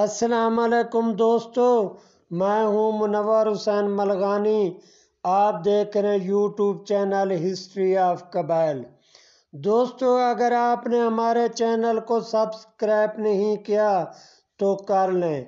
असलकुम दोस्तों मैं हूं मुनवर हुसैन मलगानी आप देख रहे हैं यूट्यूब चैनल हिस्ट्री ऑफ कबाइल दोस्तों अगर आपने हमारे चैनल को सब्सक्राइब नहीं किया तो कर लें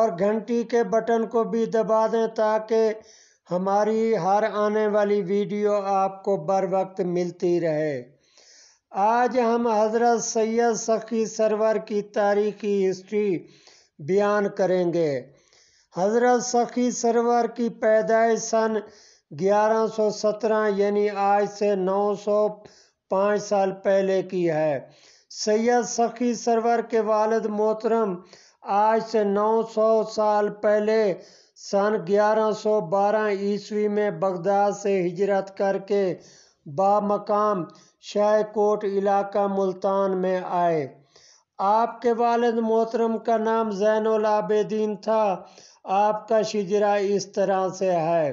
और घंटी के बटन को भी दबा दें ताकि हमारी हर आने वाली वीडियो आपको बर वक्त मिलती रहे आज हम हज़रत सैयद सखी सरवर की तारीखी हिस्ट्री बयान करेंगे हज़रत सखी सरवर की पैदाइश सन 1117 यानी आज से 905 साल पहले की है सैयद सखी सरवर के वालद मोहतरम आज से 900 साल पहले सन 1112 ईस्वी में बगदाद से हिजरत करके बामकाम शाहकोट इलाका मुल्तान में आए आपके वालद मोहतरम का नाम जैन आबेदीन था आपका शिजरा इस तरह से है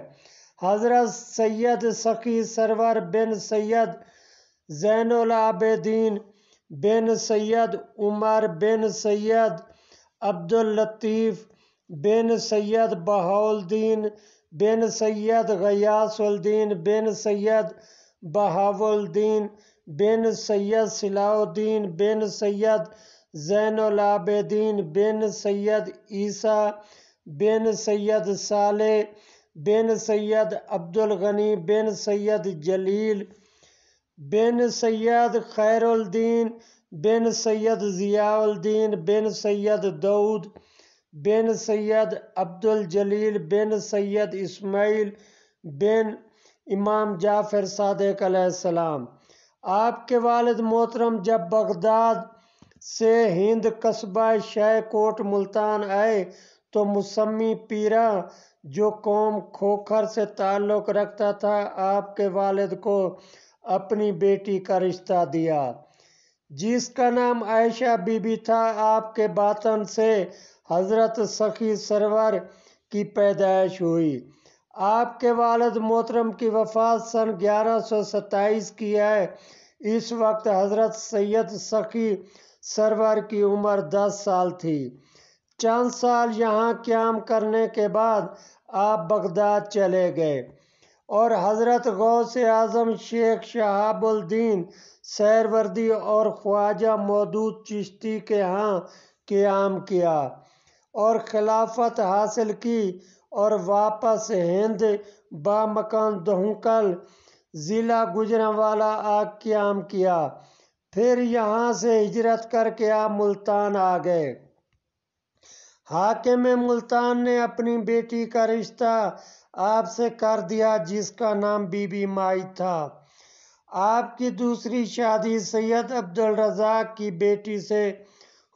हज़रत सैयद सखी सरवर बिन सैयद जैन आबेदीन बिन सैयद उमर बिन सैयद अब्दुल लतीफ़ बिन सैयद बहाउद्दीन बिन सैयद गयासुद्दीन बिन सैयद बहाउद्दीन बिन सैयद सिलाउद्दीन बिन सैयद ज़ैनलाबेदीन बिन सैयद ईसा बिन सैयद साले बिन सैयद अब्दुल गनी बिन सैयद जलील बिन सैयद खैरुद्दीन बिन सैयद ज़ियाउद्दीन बिन सैयद दऊद बिन सैयद अब्दुल जलील बिन सैयद इस्माइल बिन इमाम जाफ़र सदक आपके वालद मोहतरम जब बगदाद से हिंद कस्बा शहकोट मुल्तान आए तो मुसम्मी पीरा जो कौम खोखर से ताल्लुक़ रखता था आपके वालिद को अपनी बेटी का रिश्ता दिया जिसका नाम आयशा बीबी था आपके बातन से हज़रत सखी सरवर की पैदाइश हुई आपके वालद मोहतरम की वफात सन 1127 की है इस वक्त हज़रत सैयद सखी सरवर की उम्र दस साल थी चंद साल यहाँ क्याम करने के बाद आप बगदाद चले गए और हज़रत गौस आज़म शेख शहाबुलद्दीन सैरवर्दी और ख्वाजा मौदूद चिश्ती के यहाँ क्याम किया और खिलाफत हासिल की और वापस हिंद बा मकान दहकल ज़िला वाला आग क्याम किया फिर यहाँ से हिजरत करके आप मुल्तान आ गए हाकिम मुल्तान ने अपनी बेटी का रिश्ता आपसे कर दिया जिसका नाम बीबी माई था आपकी दूसरी शादी सैयद अब्दुल रजाक की बेटी से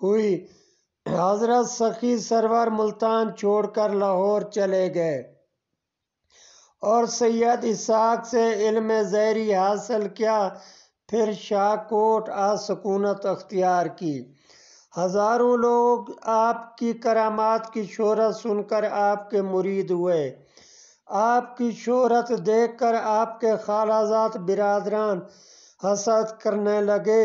हुई हजरत सखी सरवर मुल्तान छोड़कर लाहौर चले गए और सैयद इसहाक से इल्म जहरी हासिल किया फिर शाहकोट आज सकूनत अख्तियार की हज़ारों लोग आपकी करामात की शहरत सुनकर आपके मुरीद हुए आपकी शहरत देख कर आपके खालाजात बिरादरान हसद करने लगे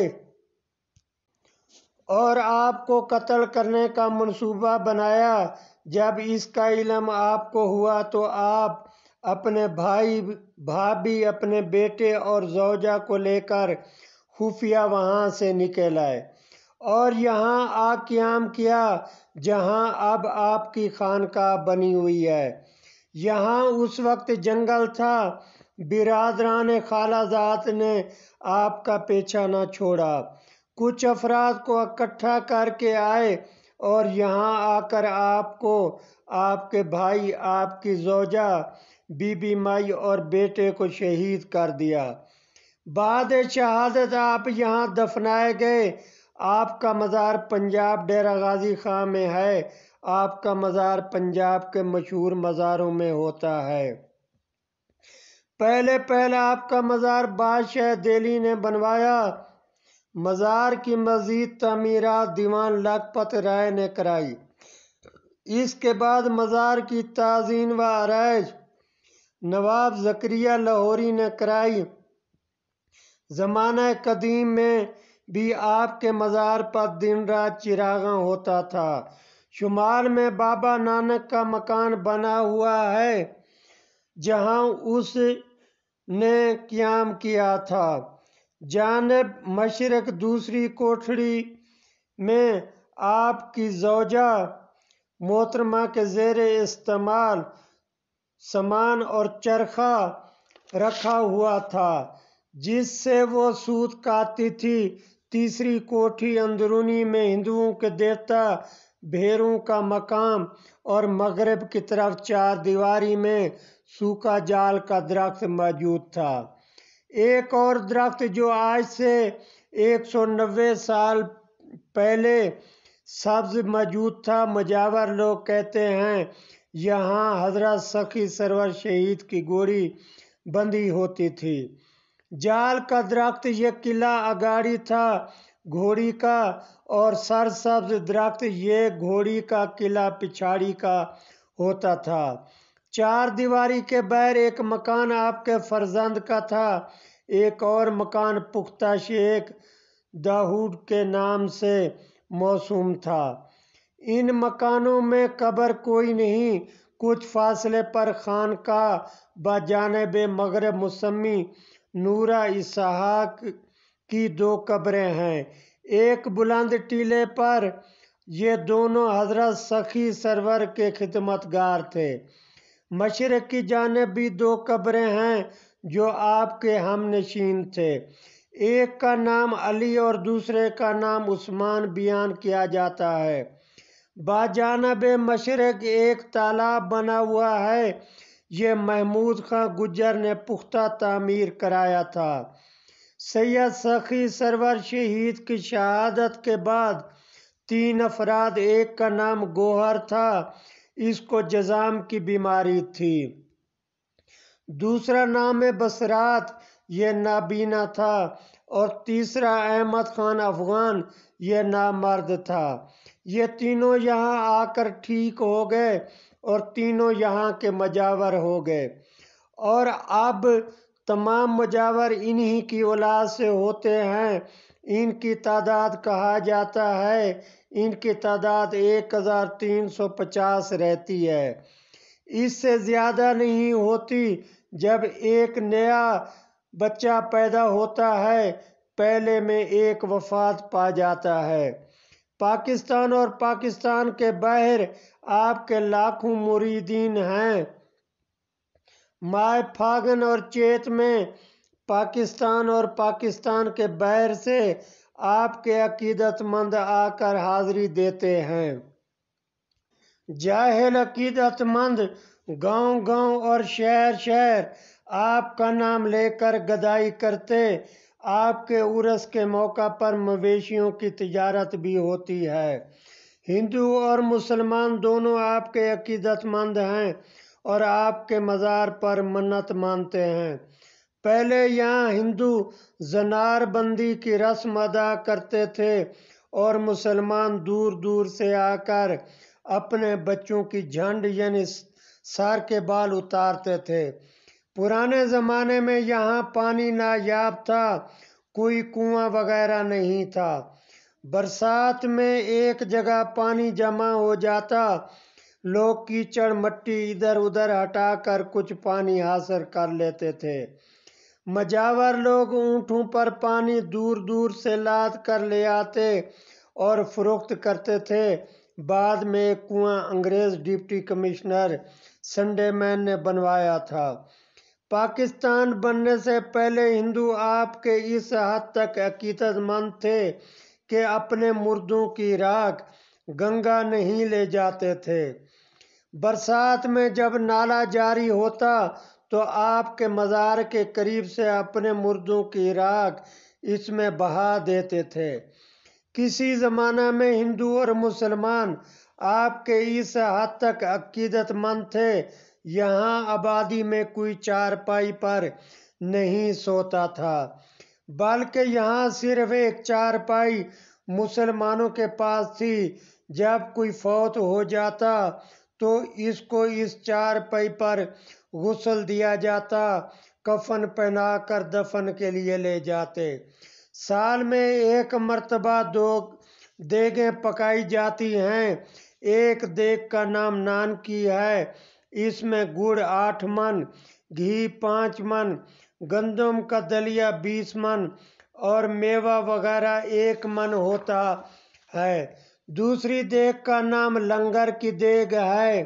और आपको कत्ल करने का मंसूबा बनाया जब इसका इलम आपको हुआ तो आप अपने भाई भाभी अपने बेटे और जौजा को लेकर खुफिया वहाँ से निकल आए और यहाँ आ क्याम किया जहाँ अब आपकी खानका बनी हुई है यहाँ उस वक्त जंगल था बिरादरान खालाजात ने आपका पीछा ना छोड़ा कुछ अफराद को इकट्ठा करके आए और यहाँ आकर आपको आपके भाई आपकी जोजा बीबी माई और बेटे को शहीद कर दिया बाद शहादत आप यहाँ दफनाए गए आपका मज़ार पंजाब डेरा गाजी खां में है आपका मज़ार पंजाब के मशहूर मज़ारों में होता है पहले पहले आपका मज़ार बादशाह दिल्ली ने बनवाया मज़ार की मज़ीद तमीरत दीवान लखपत राय ने कराई इसके बाद मज़ार की ताजीन व आरज नवाब ज़करिया लाहौरी ने कराई ज़माना कदीम में भी आपके मज़ार पर दिन रात चिरागा होता था शुमार में बाबा नानक का मकान बना हुआ है जहां उस ने क्याम किया था जानब मशरक दूसरी कोठड़ी में आपकी जोजा मोहतरमा के जेर इस्तेमाल सामान और चरखा रखा हुआ था जिससे वो सूत काती थी तीसरी कोठी अंदरूनी में हिंदुओं के देवता भेरों का मकाम और मगरब की तरफ चार दीवारी में सूखा जाल का दरख्त मौजूद था एक और दरख्त जो आज से 190 साल पहले सब्ज मौजूद था मजावर लोग कहते हैं यहाँ हजरत सखी सरवर शहीद की गोरी बंदी होती थी जाल का दरख्त ये किला अगाड़ी था घोड़ी का और सरसब्ज दरख्त ये घोड़ी का किला पिछाड़ी का होता था चार दीवारी के बैर एक मकान आपके फर्जंद का था एक और मकान पुख्ता शेख दाहूद के नाम से मौसूम था इन मकानों में कब्र कोई नहीं कुछ फासले पर खान का बाजानब मगर मुसम्मी नूरा इसहाक की दो कब्रें हैं एक बुलंद टीले पर ये दोनों हजरत सखी सरवर के खिदमतगार थे मशरक़ की जानब भी दो कब्रें हैं जो आपके हम नशीन थे एक का नाम अली और दूसरे का नाम उस्मान बयान किया जाता है बाजानब मशरक एक तालाब बना हुआ है ये महमूद खां गुजर ने पुख्ता तामीर कराया था सैयद सखी सरवर शहीद की शहादत के बाद तीन अफराद एक का नाम गोहर था इसको जजाम की बीमारी थी दूसरा नाम है बसरात ये नाबीना था और तीसरा अहमद खान अफगान ये नामर्द था ये तीनों यहाँ आकर ठीक हो गए और तीनों यहाँ के मजावर हो गए और अब तमाम मजावर इन्हीं की औलाद से होते हैं इनकी तादाद कहा जाता है इनकी तादाद एक हज़ार तीन सौ पचास रहती है इससे ज़्यादा नहीं होती जब एक नया बच्चा पैदा होता है पहले में एक वफात पा जाता है पाकिस्तान और पाकिस्तान के बाहर आपके लाखों मुरीदीन हैं माय फागन और चेत में पाकिस्तान और पाकिस्तान के बाहर से आपके अकीदतमंद आकर हाजिरी देते हैं जाहिल अकीदतमंद गांव गांव और शहर शहर आपका नाम लेकर गदाई करते आपके उर्स के मौका पर मवेशियों की तजारत भी होती है हिंदू और मुसलमान दोनों आपके अकीदतमंद हैं और आपके मज़ार पर मन्नत मानते हैं पहले यहाँ हिंदू जनारबंदी की रस्म अदा करते थे और मुसलमान दूर दूर से आकर अपने बच्चों की झंड यानी सार के बाल उतारते थे पुराने ज़माने में यहाँ पानी नायाब था कोई कुआं वगैरह नहीं था बरसात में एक जगह पानी जमा हो जाता लोग कीचड़ मट्टी इधर उधर हटा कर कुछ पानी हासिल कर लेते थे मजावर लोग ऊँटों पर पानी दूर दूर से लाद कर ले आते और फरोख्त करते थे बाद में कुआं अंग्रेज़ डिप्टी कमिश्नर संडेमैन ने बनवाया था पाकिस्तान बनने से पहले हिंदू आपके इस हद तक अकीदतमंद थे कि अपने मुर्दों की राख गंगा नहीं ले जाते थे बरसात में जब नाला जारी होता तो आपके मज़ार के करीब से अपने मुर्दों की राख इसमें बहा देते थे किसी ज़माना में हिंदू और मुसलमान आपके इस हद तक अकीदतमंद थे यहाँ आबादी में कोई चारपाई पर नहीं सोता था बल्कि यहाँ सिर्फ एक चारपाई मुसलमानों के पास थी जब कोई फौत हो जाता तो इसको इस चारपाई पर गुसल दिया जाता कफन पहना कर दफन के लिए ले जाते साल में एक मर्तबा दो देगें पकाई जाती हैं एक देग का नाम नानकी है इसमें गुड़ आठ मन घी पाँच मन गंदम का दलिया बीस मन और मेवा वगैरह एक मन होता है दूसरी देग का नाम लंगर की देग है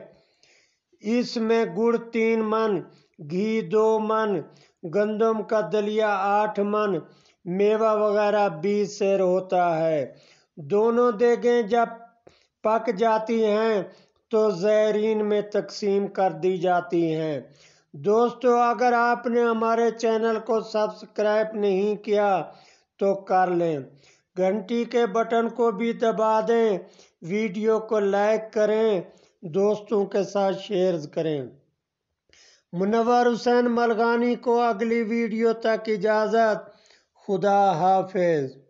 इसमें गुड़ तीन मन घी दो मन गंदम का दलिया आठ मन मेवा वगैरह बीस शेर होता है दोनों देगें जब पक जाती हैं तो जहरीन में तकसीम कर दी जाती हैं दोस्तों अगर आपने हमारे चैनल को सब्सक्राइब नहीं किया तो कर लें घंटी के बटन को भी दबा दें वीडियो को लाइक करें दोस्तों के साथ शेयर करें मुनवर हुसैन मलगानी को अगली वीडियो तक इजाज़त खुदा हाफिज़